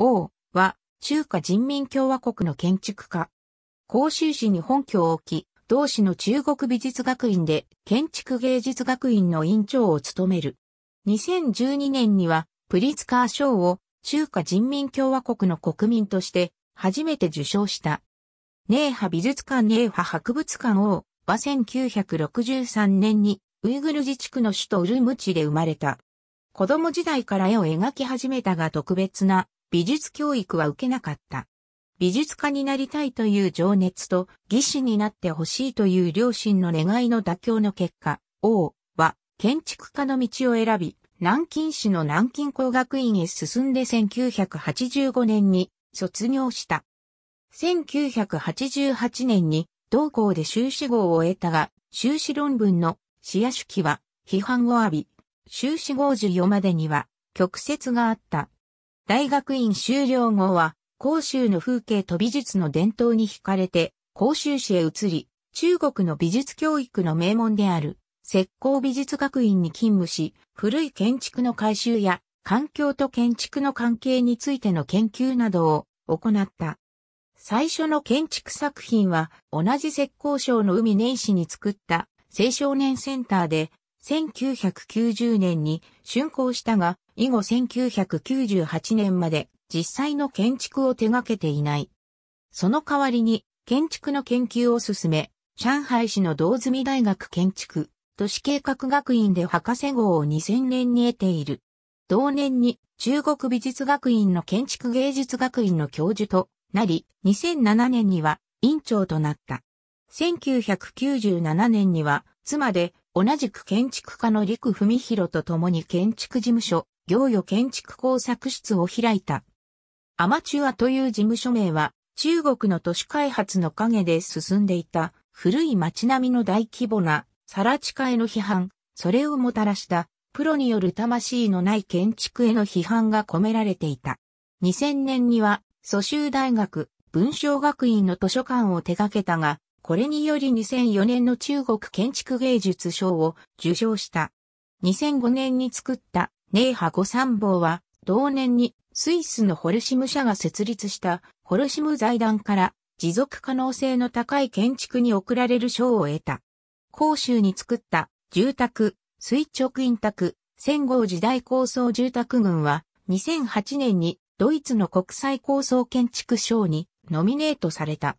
王は中華人民共和国の建築家。広州市に本拠を置き、同市の中国美術学院で建築芸術学院の院長を務める。2012年にはプリツカー賞を中華人民共和国の国民として初めて受賞した。ネーハ美術館ネーハ博物館王は1963年にウイグル自治区の首都ウルムチで生まれた。子供時代から絵を描き始めたが特別な美術教育は受けなかった。美術家になりたいという情熱と技師になってほしいという両親の願いの妥協の結果、王は建築家の道を選び、南京市の南京工学院へ進んで1985年に卒業した。1988年に同校で修士号を得たが、修士論文の視野手記は批判を浴び、修士号授与までには曲折があった。大学院修了後は、甲州の風景と美術の伝統に惹かれて、甲州市へ移り、中国の美術教育の名門である、石膏美術学院に勤務し、古い建築の改修や、環境と建築の関係についての研究などを行った。最初の建築作品は、同じ石膏省の海年始に作った青少年センターで、1990年に竣工したが、以後1998年まで実際の建築を手掛けていない。その代わりに建築の研究を進め、上海市の道積大学建築都市計画学院で博士号を2000年に得ている。同年に中国美術学院の建築芸術学院の教授となり、2007年には院長となった。1997年には妻で同じく建築家の陸文博と共に建築事務所、行与建築工作室を開いた。アマチュアという事務所名は、中国の都市開発の陰で進んでいた古い街並みの大規模なさ地下への批判、それをもたらしたプロによる魂のない建築への批判が込められていた。2000年には蘇州大学文章学院の図書館を手掛けたが、これにより2004年の中国建築芸術賞を受賞した。2005年に作ったネーハ五三坊は、同年にスイスのホルシム社が設立したホルシム財団から持続可能性の高い建築に贈られる賞を得た。広州に作った住宅、垂直院宅、戦後時代構想住宅群は2008年にドイツの国際構想建築賞にノミネートされた。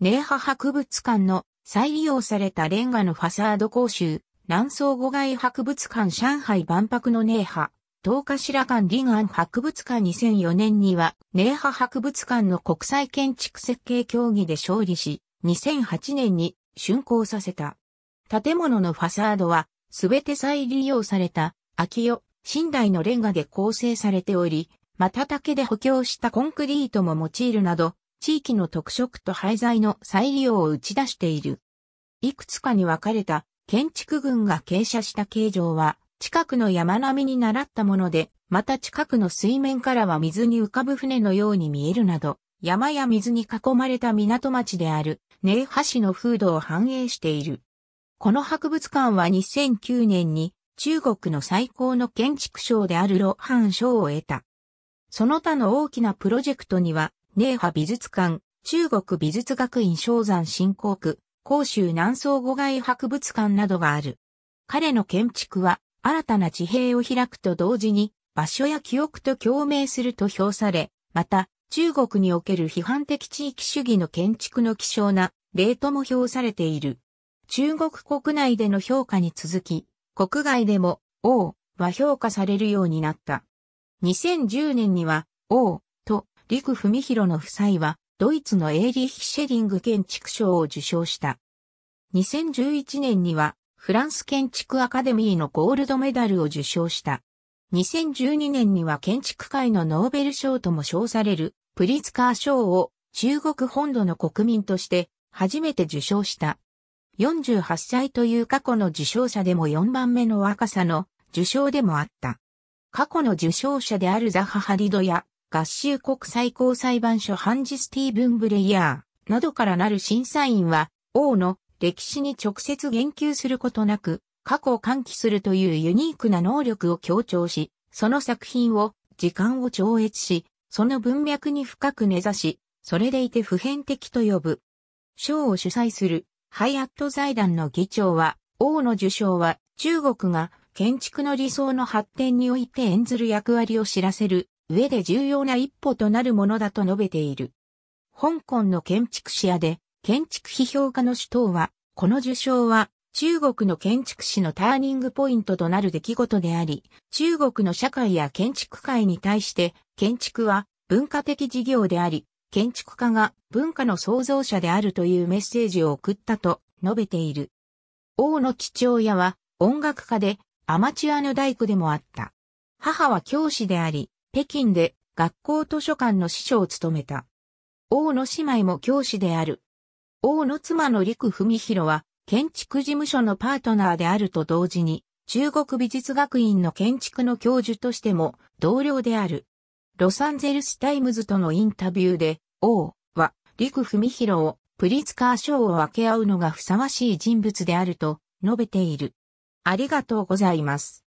ネーハ博物館の再利用されたレンガのファサード講習、南宋五街博物館上海万博のネーハ、東白館ガン博物館2004年には、ネーハ博物館の国際建築設計協議で勝利し、2008年に竣工させた。建物のファサードは、すべて再利用された、秋代、新代のレンガで構成されており、また竹で補強したコンクリートも用いるなど、地域の特色と廃材の再利用を打ち出している。いくつかに分かれた建築群が傾斜した形状は、近くの山並みに習ったもので、また近くの水面からは水に浮かぶ船のように見えるなど、山や水に囲まれた港町である、ネイハ市の風土を反映している。この博物館は2009年に中国の最高の建築賞であるロハン賞を得た。その他の大きなプロジェクトには、寧波美術館、中国美術学院昭山新興区、広州南宋五外博物館などがある。彼の建築は、新たな地平を開くと同時に、場所や記憶と共鳴すると評され、また、中国における批判的地域主義の建築の希少な例とも評されている。中国国内での評価に続き、国外でも、王は評価されるようになった。2010年には、王陸文博の夫妻は、ドイツのエーリヒ・シェリング建築賞を受賞した。2011年には、フランス建築アカデミーのゴールドメダルを受賞した。2012年には建築界のノーベル賞とも称されるプリツカー賞を中国本土の国民として初めて受賞した。48歳という過去の受賞者でも4番目の若さの受賞でもあった。過去の受賞者であるザハ・ハリドや合衆国最高裁判所ハンジ・スティーブン・ブレイヤーなどからなる審査員は、王の歴史に直接言及することなく、過去を喚起するというユニークな能力を強調し、その作品を、時間を超越し、その文脈に深く根ざし、それでいて普遍的と呼ぶ。賞を主催するハイアット財団の議長は、王の受賞は中国が建築の理想の発展において演ずる役割を知らせる上で重要な一歩となるものだと述べている。香港の建築士屋で、建築批評家の首藤は、この受賞は、中国の建築史のターニングポイントとなる出来事であり、中国の社会や建築界に対して、建築は文化的事業であり、建築家が文化の創造者であるというメッセージを送ったと述べている。王の父親は音楽家でアマチュアの大工でもあった。母は教師であり、北京で学校図書館の司書を務めた。王の姉妹も教師である。王の妻の陸文弘は、建築事務所のパートナーであると同時に、中国美術学院の建築の教授としても同僚である。ロサンゼルスタイムズとのインタビューで、王は陸文弘をプリツカー賞を分け合うのがふさわしい人物であると述べている。ありがとうございます。